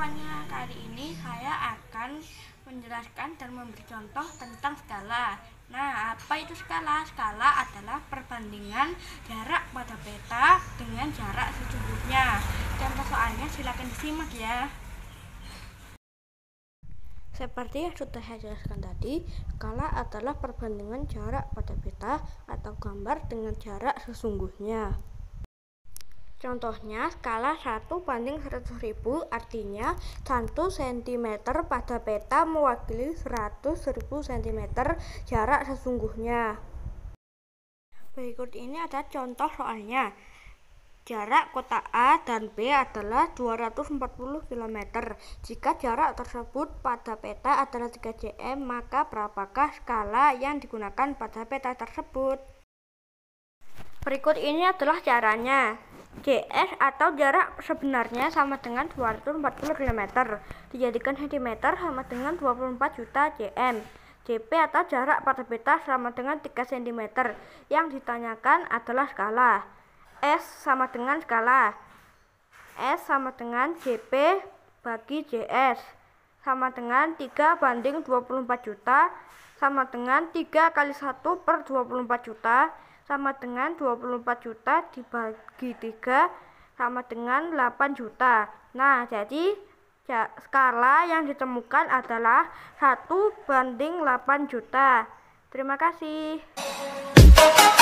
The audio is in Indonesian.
semuanya, kali ini saya akan menjelaskan dan memberi contoh tentang skala. Nah, apa itu skala? Skala adalah perbandingan jarak pada peta dengan jarak sesungguhnya. Dan soalnya silakan disimak ya. Seperti yang sudah saya jelaskan tadi, skala adalah perbandingan jarak pada peta atau gambar dengan jarak sesungguhnya. Contohnya, skala 1 banding 100.000 artinya 1 cm pada peta mewakili 100.000 cm jarak sesungguhnya. Berikut ini ada contoh soalnya. Jarak kota A dan B adalah 240 km. Jika jarak tersebut pada peta adalah 3 cm, maka berapakah skala yang digunakan pada peta tersebut? Berikut ini adalah caranya. JS atau jarak sebenarnya sama dengan 240 km dijadikan cm sama dengan 24 juta cm JP atau jarak pada peta sama dengan 3 cm yang ditanyakan adalah skala S sama dengan skala S sama dengan JP bagi JS sama dengan 3 banding 24 juta sama dengan 3 kali 1 per 24 juta sama dengan 24 juta dibagi 3 sama dengan 8 juta. Nah, jadi ya, skala yang ditemukan adalah 1 banding 8 juta. Terima kasih.